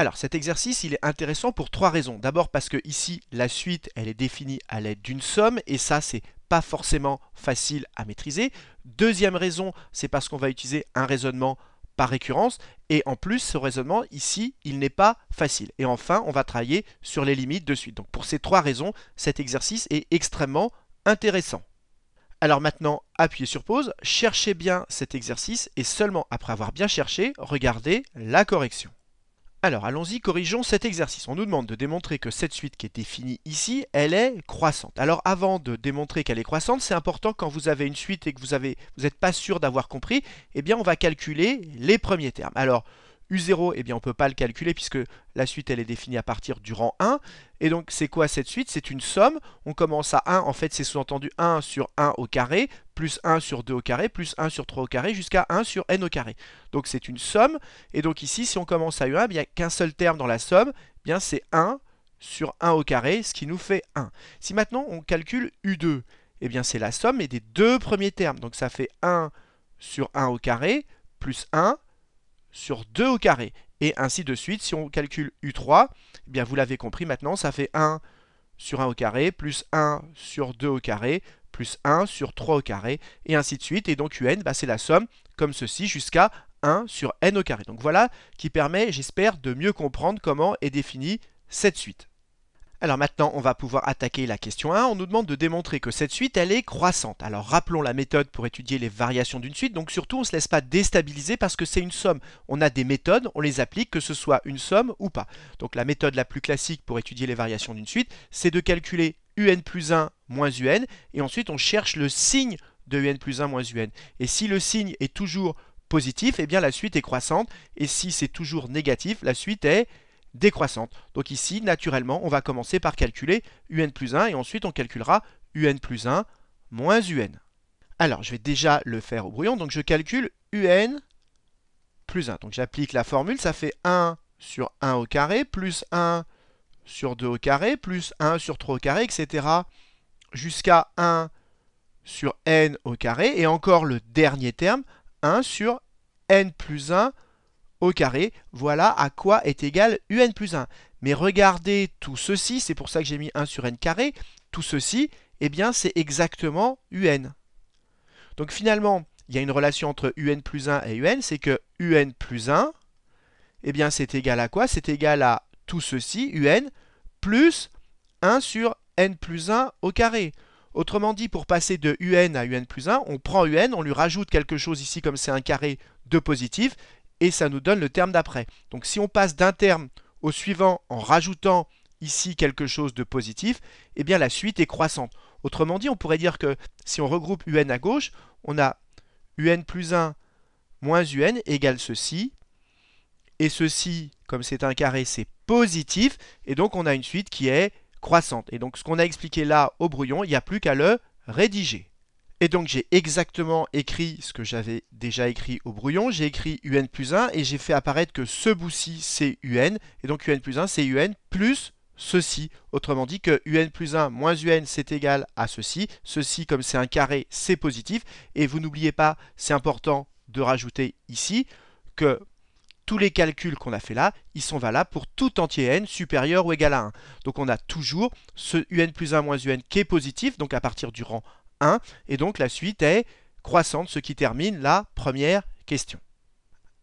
Alors cet exercice il est intéressant pour trois raisons. D'abord parce que ici la suite elle est définie à l'aide d'une somme et ça c'est pas forcément facile à maîtriser. Deuxième raison c'est parce qu'on va utiliser un raisonnement par récurrence et en plus ce raisonnement ici il n'est pas facile. Et enfin on va travailler sur les limites de suite. Donc pour ces trois raisons cet exercice est extrêmement intéressant. Alors maintenant, appuyez sur pause, cherchez bien cet exercice et seulement après avoir bien cherché, regardez la correction. Alors allons-y, corrigeons cet exercice. On nous demande de démontrer que cette suite qui est définie ici, elle est croissante. Alors avant de démontrer qu'elle est croissante, c'est important quand vous avez une suite et que vous n'êtes pas sûr d'avoir compris, eh bien on va calculer les premiers termes. Alors U0, eh bien on ne peut pas le calculer puisque la suite elle est définie à partir du rang 1. Et donc c'est quoi cette suite C'est une somme, on commence à 1, en fait c'est sous-entendu 1 sur 1 au carré, plus 1 sur 2 au carré, plus 1 sur 3 au carré, jusqu'à 1 sur n au carré. Donc c'est une somme, et donc ici, si on commence à U1, eh il n'y a qu'un seul terme dans la somme, eh bien c'est 1 sur 1 au carré, ce qui nous fait 1. Si maintenant on calcule U2, eh bien c'est la somme des deux premiers termes. Donc ça fait 1 sur 1 au carré, plus 1 sur 2 au carré. Et ainsi de suite, si on calcule U3, eh bien vous l'avez compris maintenant, ça fait 1 sur 1 au carré, plus 1 sur 2 au carré, plus 1 sur 3 au carré, et ainsi de suite. Et donc un, bah, c'est la somme, comme ceci, jusqu'à 1 sur n au carré. Donc voilà qui permet, j'espère, de mieux comprendre comment est définie cette suite. Alors maintenant, on va pouvoir attaquer la question 1. On nous demande de démontrer que cette suite, elle est croissante. Alors rappelons la méthode pour étudier les variations d'une suite. Donc surtout, on ne se laisse pas déstabiliser parce que c'est une somme. On a des méthodes, on les applique, que ce soit une somme ou pas. Donc la méthode la plus classique pour étudier les variations d'une suite, c'est de calculer un plus 1 moins un, et ensuite on cherche le signe de un plus 1 moins un. Et si le signe est toujours positif, eh bien la suite est croissante, et si c'est toujours négatif, la suite est décroissante. Donc ici, naturellement, on va commencer par calculer un plus 1, et ensuite on calculera un plus 1 moins un. Alors, je vais déjà le faire au brouillon, donc je calcule un plus 1. Donc j'applique la formule, ça fait 1 sur 1 au carré, plus 1 sur 2 au carré, plus 1 sur 3 au carré, etc. Jusqu'à 1 sur n au carré, et encore le dernier terme, 1 sur n plus 1 au carré. Voilà à quoi est égal un plus 1. Mais regardez tout ceci, c'est pour ça que j'ai mis 1 sur n carré, tout ceci, eh bien c'est exactement un. Donc finalement, il y a une relation entre un plus 1 et un, c'est que un plus 1, eh bien c'est égal à quoi C'est égal à tout ceci, un, plus 1 sur n plus 1 au carré. Autrement dit, pour passer de un à un plus 1, on prend un, on lui rajoute quelque chose ici comme c'est un carré de positif, et ça nous donne le terme d'après. Donc si on passe d'un terme au suivant en rajoutant ici quelque chose de positif, eh bien la suite est croissante. Autrement dit, on pourrait dire que si on regroupe un à gauche, on a un plus 1 moins un égale ceci, et ceci, comme c'est un carré, c'est positif. Et donc on a une suite qui est croissante. Et donc ce qu'on a expliqué là au brouillon, il n'y a plus qu'à le rédiger. Et donc j'ai exactement écrit ce que j'avais déjà écrit au brouillon. J'ai écrit un plus 1 et j'ai fait apparaître que ce bout-ci c'est un. Et donc un plus 1 c'est un plus ceci. Autrement dit que un plus 1 moins un c'est égal à ceci. Ceci comme c'est un carré c'est positif. Et vous n'oubliez pas, c'est important de rajouter ici que tous les calculs qu'on a fait là, ils sont valables pour tout entier n supérieur ou égal à 1. Donc on a toujours ce un plus 1 moins un qui est positif, donc à partir du rang 1, et donc la suite est croissante, ce qui termine la première question.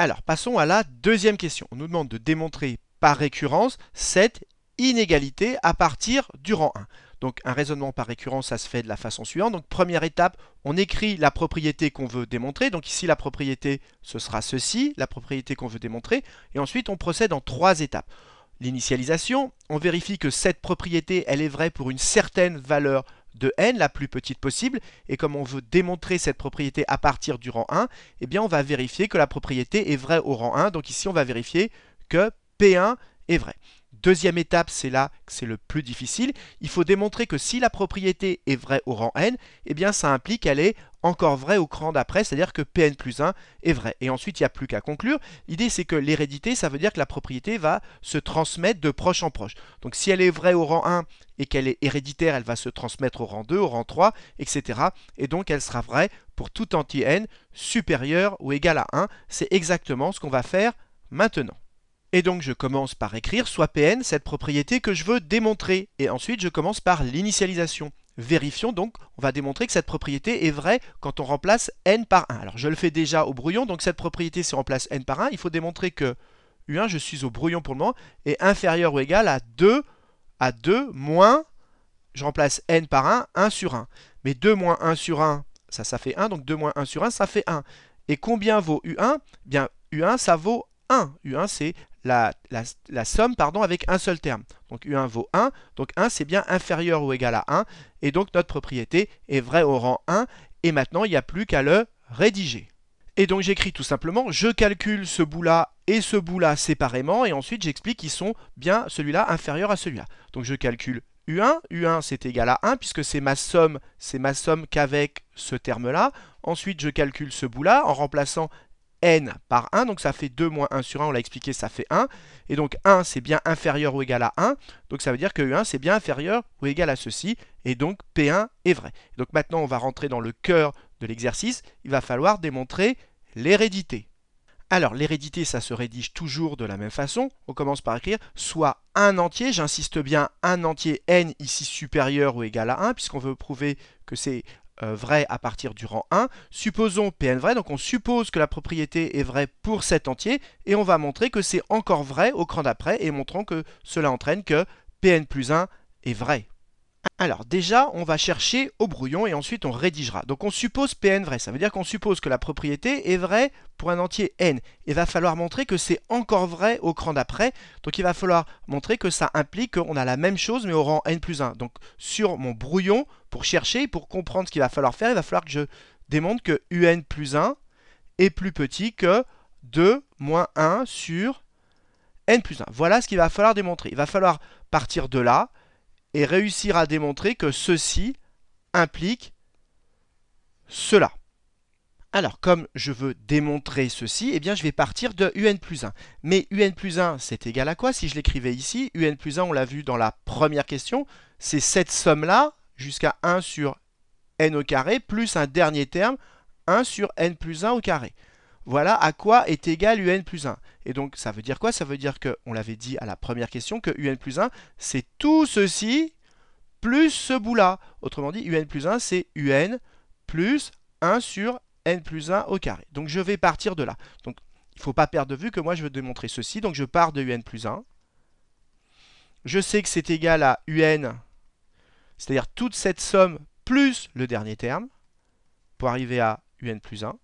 Alors passons à la deuxième question. On nous demande de démontrer par récurrence cette inégalité à partir du rang 1. Donc un raisonnement par récurrence, ça se fait de la façon suivante. Donc première étape, on écrit la propriété qu'on veut démontrer. Donc ici la propriété, ce sera ceci, la propriété qu'on veut démontrer. Et ensuite on procède en trois étapes. L'initialisation, on vérifie que cette propriété, elle est vraie pour une certaine valeur de n, la plus petite possible, et comme on veut démontrer cette propriété à partir du rang 1, eh bien on va vérifier que la propriété est vraie au rang 1, donc ici on va vérifier que P1 est vrai. Deuxième étape, c'est là que c'est le plus difficile. Il faut démontrer que si la propriété est vraie au rang n, eh bien ça implique qu'elle est encore vraie au cran d'après, c'est-à-dire que Pn plus 1 est vrai. Et ensuite, il n'y a plus qu'à conclure. L'idée, c'est que l'hérédité, ça veut dire que la propriété va se transmettre de proche en proche. Donc si elle est vraie au rang 1 et qu'elle est héréditaire, elle va se transmettre au rang 2, au rang 3, etc. Et donc, elle sera vraie pour tout anti n supérieur ou égal à 1. C'est exactement ce qu'on va faire maintenant. Et donc je commence par écrire soit Pn, cette propriété que je veux démontrer. Et ensuite je commence par l'initialisation. Vérifions donc, on va démontrer que cette propriété est vraie quand on remplace n par 1. Alors je le fais déjà au brouillon, donc cette propriété si on remplace n par 1, il faut démontrer que U1, je suis au brouillon pour le moment, est inférieur ou égal à 2, à 2 moins, je remplace n par 1, 1 sur 1. Mais 2 moins 1 sur 1, ça, ça fait 1, donc 2 moins 1 sur 1, ça fait 1. Et combien vaut U1 Bien, U1, ça vaut U1, c'est la, somme pardon, avec un seul terme. Donc U1 vaut 1, donc 1 c'est bien inférieur ou égal à 1, et donc notre propriété est vraie au rang 1, et maintenant il n'y a plus qu'à le rédiger. Et donc j'écris tout simplement, je calcule ce bout-là et ce bout-là séparément, et ensuite j'explique qu'ils sont bien celui-là inférieur à celui-là. Donc je calcule U1, U1 c'est égal à 1 puisque c'est ma somme, c'est ma somme qu'avec ce terme-là. Ensuite je calcule ce bout-là en remplaçant n par 1, donc ça fait 2 moins 1 sur 1, on l'a expliqué, ça fait 1. Et donc 1, c'est bien inférieur ou égal à 1, donc ça veut dire que U1, c'est bien inférieur ou égal à ceci, et donc P1 est vrai. Donc maintenant, on va rentrer dans le cœur de l'exercice, il va falloir démontrer l'hérédité. Alors l'hérédité, ça se rédige toujours de la même façon. On commence par écrire soit un entier, j'insiste bien, un entier n ici supérieur ou égal à 1, puisqu'on veut prouver que c'est euh, vrai à partir du rang 1. Supposons Pn vrai, donc on suppose que la propriété est vraie pour cet entier, et on va montrer que c'est encore vrai au cran d'après, et montrons que cela entraîne que Pn plus 1 est vrai. Alors déjà, on va chercher au brouillon et ensuite on rédigera. Donc on suppose Pn vrai, ça veut dire qu'on suppose que la propriété est vraie pour un entier n. Il va falloir montrer que c'est encore vrai au cran d'après. Donc il va falloir montrer que ça implique qu'on a la même chose mais au rang n plus 1. Donc sur mon brouillon, pour chercher, pour comprendre ce qu'il va falloir faire, il va falloir que je démontre que un plus 1 est plus petit que 2 moins 1 sur n plus 1. Voilà ce qu'il va falloir démontrer. Il va falloir partir de là et réussir à démontrer que ceci implique cela. Alors, comme je veux démontrer ceci, eh bien, je vais partir de un plus 1. Mais un plus 1, c'est égal à quoi si je l'écrivais ici un plus 1, on l'a vu dans la première question, c'est cette somme-là jusqu'à 1 sur n au carré plus un dernier terme, 1 sur n plus 1 au carré voilà à quoi est égal un plus 1. Et donc ça veut dire quoi Ça veut dire que, on l'avait dit à la première question, que un plus 1, c'est tout ceci plus ce bout-là. Autrement dit, un plus 1, c'est un plus 1 sur n plus 1 au carré. Donc je vais partir de là. Donc il ne faut pas perdre de vue que moi je veux démontrer ceci. Donc je pars de un plus 1. Je sais que c'est égal à un, c'est-à-dire toute cette somme plus le dernier terme, pour arriver à un plus 1.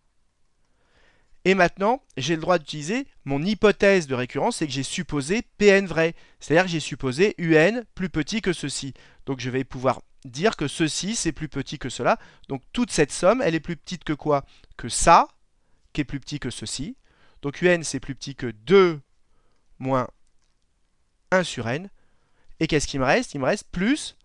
Et maintenant, j'ai le droit d'utiliser mon hypothèse de récurrence, c'est que j'ai supposé Pn vrai. C'est-à-dire que j'ai supposé Un plus petit que ceci. Donc je vais pouvoir dire que ceci, c'est plus petit que cela. Donc toute cette somme, elle est plus petite que quoi Que ça, qui est plus petit que ceci. Donc Un, c'est plus petit que 2 moins 1 sur n. Et qu'est-ce qu'il me reste Il me reste plus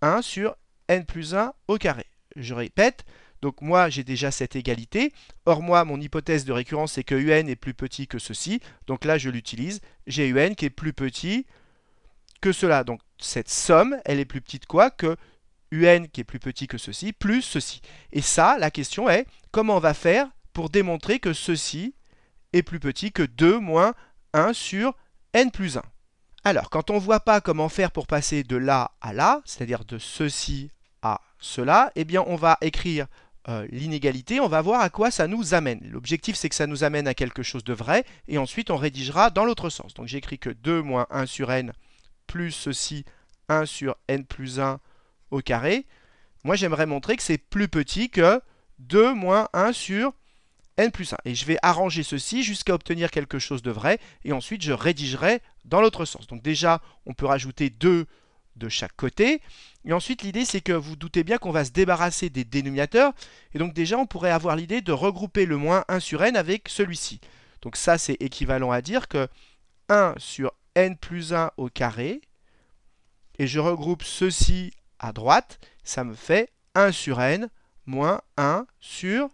1 sur n plus 1 au carré. Je répète, donc moi, j'ai déjà cette égalité. Or moi, mon hypothèse de récurrence, c'est que un est plus petit que ceci. Donc là, je l'utilise. J'ai un qui est plus petit que cela. Donc cette somme, elle est plus petite quoi que un qui est plus petit que ceci, plus ceci. Et ça, la question est, comment on va faire pour démontrer que ceci est plus petit que 2 moins 1 sur n plus 1 Alors, quand on ne voit pas comment faire pour passer de là à là, c'est-à-dire de ceci à cela, eh bien on va écrire euh, l'inégalité, on va voir à quoi ça nous amène. L'objectif, c'est que ça nous amène à quelque chose de vrai, et ensuite on rédigera dans l'autre sens. Donc j'écris que 2 moins 1 sur n plus ceci 1 sur n plus 1 au carré. Moi, j'aimerais montrer que c'est plus petit que 2 moins 1 sur n plus 1. Et je vais arranger ceci jusqu'à obtenir quelque chose de vrai, et ensuite je rédigerai dans l'autre sens. Donc déjà, on peut rajouter 2 de chaque côté. Et ensuite, l'idée, c'est que vous doutez bien qu'on va se débarrasser des dénominateurs. Et donc déjà, on pourrait avoir l'idée de regrouper le moins 1 sur n avec celui-ci. Donc ça, c'est équivalent à dire que 1 sur n plus 1 au carré, et je regroupe ceci à droite, ça me fait 1 sur n moins 1 sur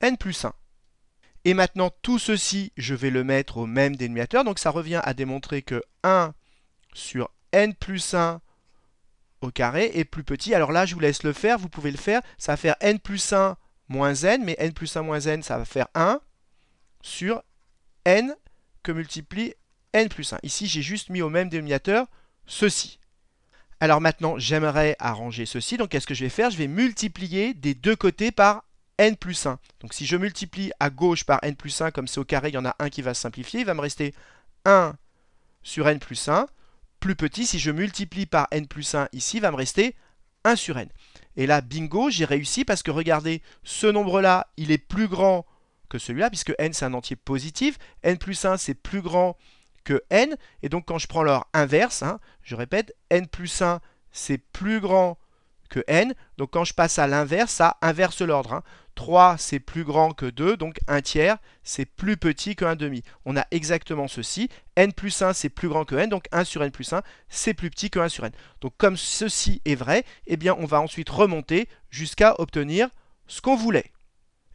n plus 1. Et maintenant, tout ceci, je vais le mettre au même dénominateur. Donc ça revient à démontrer que 1 sur n plus 1 au carré est plus petit. Alors là, je vous laisse le faire, vous pouvez le faire. Ça va faire n plus 1 moins n, mais n plus 1 moins n, ça va faire 1 sur n que multiplie n plus 1. Ici, j'ai juste mis au même dénominateur ceci. Alors maintenant, j'aimerais arranger ceci. Donc, qu'est-ce que je vais faire Je vais multiplier des deux côtés par n plus 1. Donc, si je multiplie à gauche par n plus 1, comme c'est au carré, il y en a un qui va se simplifier. Il va me rester 1 sur n plus 1 plus petit, si je multiplie par n plus 1 ici, va me rester 1 sur n. Et là, bingo, j'ai réussi parce que regardez, ce nombre-là, il est plus grand que celui-là, puisque n c'est un entier positif, n plus 1 c'est plus grand que n, et donc quand je prends leur inverse, hein, je répète, n plus 1 c'est plus grand que que n. Donc quand je passe à l'inverse, ça inverse l'ordre. 3, hein. c'est plus grand que 2, donc 1 tiers, c'est plus petit que 1 demi. On a exactement ceci. n plus 1, c'est plus grand que n, donc 1 sur n plus 1, c'est plus petit que 1 sur n. Donc comme ceci est vrai, eh bien on va ensuite remonter jusqu'à obtenir ce qu'on voulait.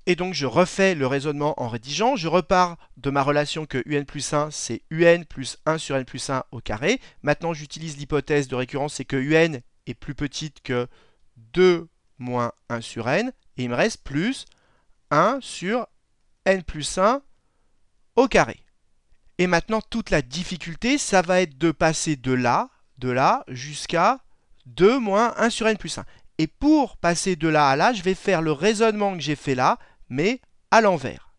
Et donc je refais le raisonnement en rédigeant, je repars de ma relation que un plus 1 c'est un plus 1 sur n plus 1 au carré. Maintenant j'utilise l'hypothèse de récurrence, c'est que un est plus petite que 2 moins 1 sur n, et il me reste plus 1 sur n plus 1 au carré. Et maintenant, toute la difficulté, ça va être de passer de là, de là, jusqu'à 2 moins 1 sur n plus 1. Et pour passer de là à là, je vais faire le raisonnement que j'ai fait là, mais à l'envers.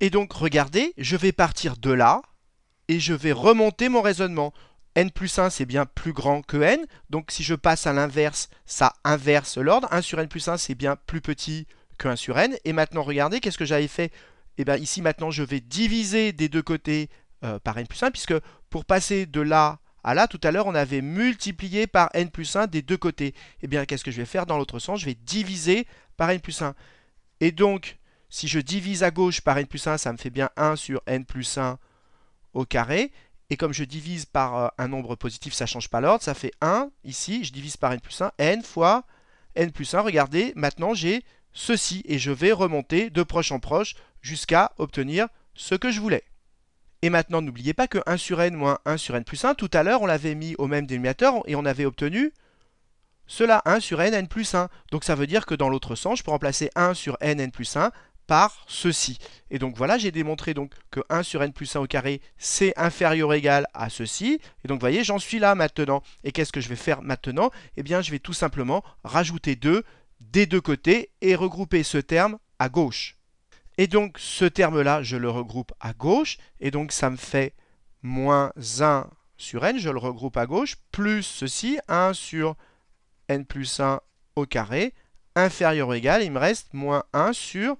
Et donc, regardez, je vais partir de là, et je vais remonter mon raisonnement n plus 1, c'est bien plus grand que n. Donc si je passe à l'inverse, ça inverse l'ordre. 1 sur n plus 1, c'est bien plus petit que 1 sur n. Et maintenant, regardez, qu'est-ce que j'avais fait Et eh bien ici, maintenant, je vais diviser des deux côtés euh, par n plus 1, puisque pour passer de là à là, tout à l'heure, on avait multiplié par n plus 1 des deux côtés. Et eh bien, qu'est-ce que je vais faire dans l'autre sens Je vais diviser par n plus 1. Et donc, si je divise à gauche par n plus 1, ça me fait bien 1 sur n plus 1 au carré. Et comme je divise par euh, un nombre positif, ça ne change pas l'ordre, ça fait 1 ici, je divise par n plus 1, n fois n plus 1. Regardez, maintenant j'ai ceci et je vais remonter de proche en proche jusqu'à obtenir ce que je voulais. Et maintenant, n'oubliez pas que 1 sur n moins 1 sur n plus 1, tout à l'heure, on l'avait mis au même dénominateur et on avait obtenu cela, 1 sur n, n plus 1. Donc ça veut dire que dans l'autre sens, je peux remplacer 1 sur n, n plus 1 par ceci. Et donc voilà, j'ai démontré donc que 1 sur n plus 1 au carré, c'est inférieur ou égal à ceci. Et donc vous voyez, j'en suis là maintenant. Et qu'est-ce que je vais faire maintenant Eh bien, je vais tout simplement rajouter 2 des deux côtés et regrouper ce terme à gauche. Et donc ce terme-là, je le regroupe à gauche. Et donc ça me fait moins 1 sur n, je le regroupe à gauche, plus ceci, 1 sur n plus 1 au carré, inférieur ou égal, il me reste moins 1 sur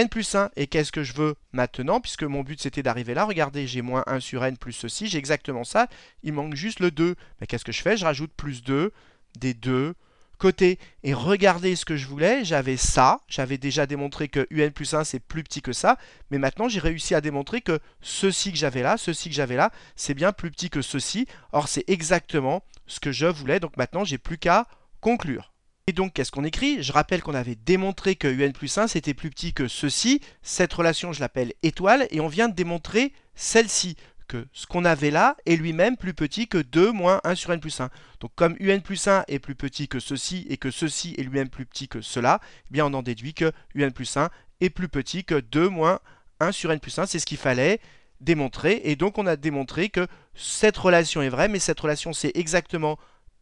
n plus 1, et qu'est-ce que je veux maintenant Puisque mon but c'était d'arriver là, regardez, j'ai moins 1 sur n plus ceci, j'ai exactement ça, il manque juste le 2. Mais qu'est-ce que je fais Je rajoute plus 2 des deux côtés, Et regardez ce que je voulais, j'avais ça, j'avais déjà démontré que un plus 1 c'est plus petit que ça, mais maintenant j'ai réussi à démontrer que ceci que j'avais là, ceci que j'avais là, c'est bien plus petit que ceci. Or c'est exactement ce que je voulais, donc maintenant j'ai plus qu'à conclure. Et donc, qu'est-ce qu'on écrit Je rappelle qu'on avait démontré que un plus 1, c'était plus petit que ceci. Cette relation, je l'appelle étoile, et on vient de démontrer celle-ci, que ce qu'on avait là est lui-même plus petit que 2 moins 1 sur n plus 1. Donc comme un plus 1 est plus petit que ceci et que ceci est lui-même plus petit que cela, eh bien on en déduit que un plus 1 est plus petit que 2 moins 1 sur n plus 1. C'est ce qu'il fallait démontrer. Et donc on a démontré que cette relation est vraie, mais cette relation c'est exactement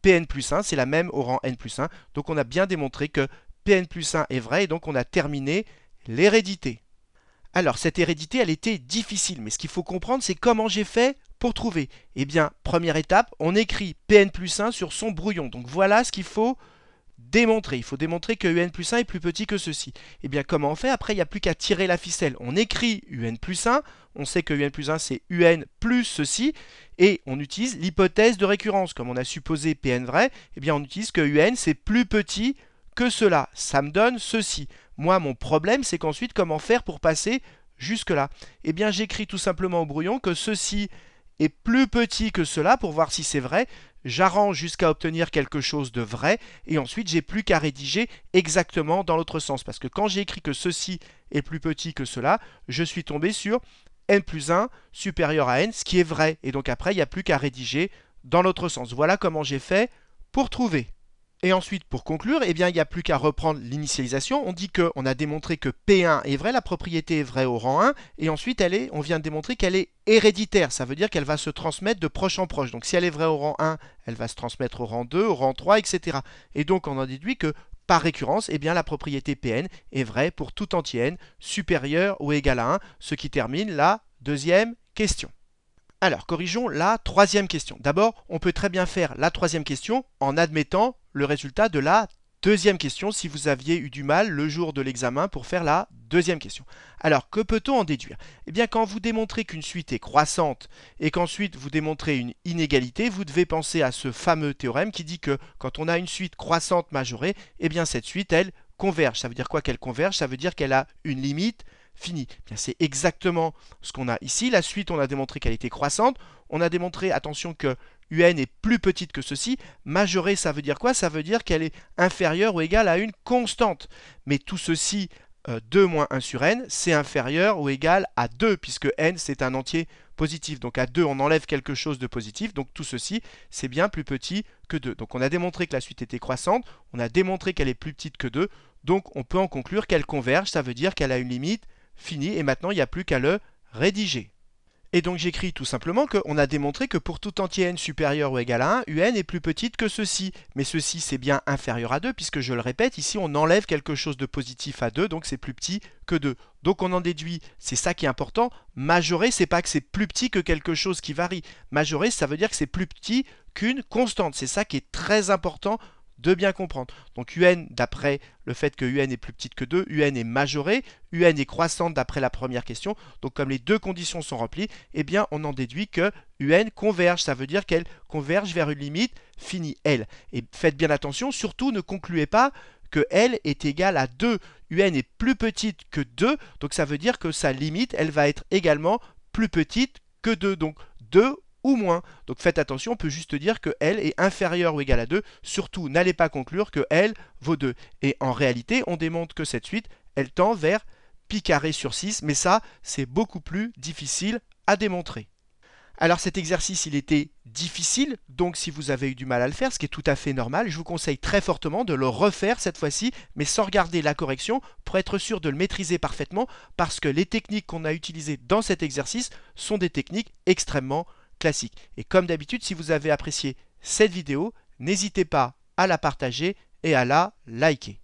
Pn plus 1, c'est la même au rang n plus 1. Donc on a bien démontré que Pn plus 1 est vrai et donc on a terminé l'hérédité. Alors cette hérédité, elle était difficile, mais ce qu'il faut comprendre, c'est comment j'ai fait pour trouver. Eh bien, première étape, on écrit Pn plus 1 sur son brouillon. Donc voilà ce qu'il faut démontrer. Il faut démontrer que UN plus 1 est plus petit que ceci. Eh bien, comment on fait Après, il n'y a plus qu'à tirer la ficelle. On écrit UN plus 1, on sait que UN plus 1 c'est UN plus ceci, et on utilise l'hypothèse de récurrence. Comme on a supposé Pn vrai, et eh bien on utilise que Un c'est plus petit que cela. Ça me donne ceci. Moi, mon problème, c'est qu'ensuite, comment faire pour passer jusque-là Eh bien, j'écris tout simplement au brouillon que ceci est plus petit que cela pour voir si c'est vrai. J'arrange jusqu'à obtenir quelque chose de vrai et ensuite j'ai plus qu'à rédiger exactement dans l'autre sens parce que quand j'ai écrit que ceci est plus petit que cela, je suis tombé sur n plus 1 supérieur à n, ce qui est vrai. Et donc après, il n'y a plus qu'à rédiger dans l'autre sens. Voilà comment j'ai fait pour trouver. Et ensuite, pour conclure, eh bien, il n'y a plus qu'à reprendre l'initialisation. On dit qu'on a démontré que P1 est vrai, la propriété est vraie au rang 1, et ensuite, elle est, on vient de démontrer qu'elle est héréditaire. Ça veut dire qu'elle va se transmettre de proche en proche. Donc si elle est vraie au rang 1, elle va se transmettre au rang 2, au rang 3, etc. Et donc, on en déduit que par récurrence, eh bien la propriété Pn est vraie pour tout entier n supérieur ou égal à 1, ce qui termine la deuxième question. Alors, corrigeons la troisième question. D'abord, on peut très bien faire la troisième question en admettant le résultat de la Deuxième question, si vous aviez eu du mal le jour de l'examen pour faire la deuxième question. Alors, que peut-on en déduire Eh bien, quand vous démontrez qu'une suite est croissante et qu'ensuite vous démontrez une inégalité, vous devez penser à ce fameux théorème qui dit que quand on a une suite croissante majorée, eh bien cette suite, elle converge. Ça veut dire quoi qu'elle converge Ça veut dire qu'elle a une limite finie. Eh c'est exactement ce qu'on a ici. La suite, on a démontré qu'elle était croissante. On a démontré, attention, que UN est plus petite que ceci, majorer ça veut dire quoi Ça veut dire qu'elle est inférieure ou égale à une constante. Mais tout ceci, 2 euh, moins 1 sur n, c'est inférieur ou égal à 2, puisque n c'est un entier positif. Donc à 2 on enlève quelque chose de positif, donc tout ceci c'est bien plus petit que 2. Donc on a démontré que la suite était croissante, on a démontré qu'elle est plus petite que 2, donc on peut en conclure qu'elle converge, ça veut dire qu'elle a une limite finie, et maintenant il n'y a plus qu'à le rédiger. Et donc j'écris tout simplement qu'on a démontré que pour tout entier n supérieur ou égal à 1, un est plus petite que ceci. Mais ceci c'est bien inférieur à 2, puisque je le répète, ici on enlève quelque chose de positif à 2, donc c'est plus petit que 2. Donc on en déduit, c'est ça qui est important, majorer c'est pas que c'est plus petit que quelque chose qui varie. Majorer ça veut dire que c'est plus petit qu'une constante, c'est ça qui est très important de bien comprendre. Donc UN, d'après le fait que UN est plus petite que 2, UN est majorée, UN est croissante d'après la première question. Donc comme les deux conditions sont remplies, eh bien on en déduit que UN converge. Ça veut dire qu'elle converge vers une limite finie L. Et faites bien attention, surtout ne concluez pas que L est égale à 2. UN est plus petite que 2, donc ça veut dire que sa limite, elle va être également plus petite que 2. Donc 2 moins. Donc faites attention, on peut juste dire que L est inférieur ou égal à 2. Surtout, n'allez pas conclure que L vaut 2. Et en réalité, on démontre que cette suite, elle tend vers pi carré sur 6, mais ça, c'est beaucoup plus difficile à démontrer. Alors cet exercice, il était difficile, donc si vous avez eu du mal à le faire, ce qui est tout à fait normal, je vous conseille très fortement de le refaire cette fois-ci, mais sans regarder la correction, pour être sûr de le maîtriser parfaitement, parce que les techniques qu'on a utilisées dans cet exercice sont des techniques extrêmement classique. Et comme d'habitude, si vous avez apprécié cette vidéo, n'hésitez pas à la partager et à la liker.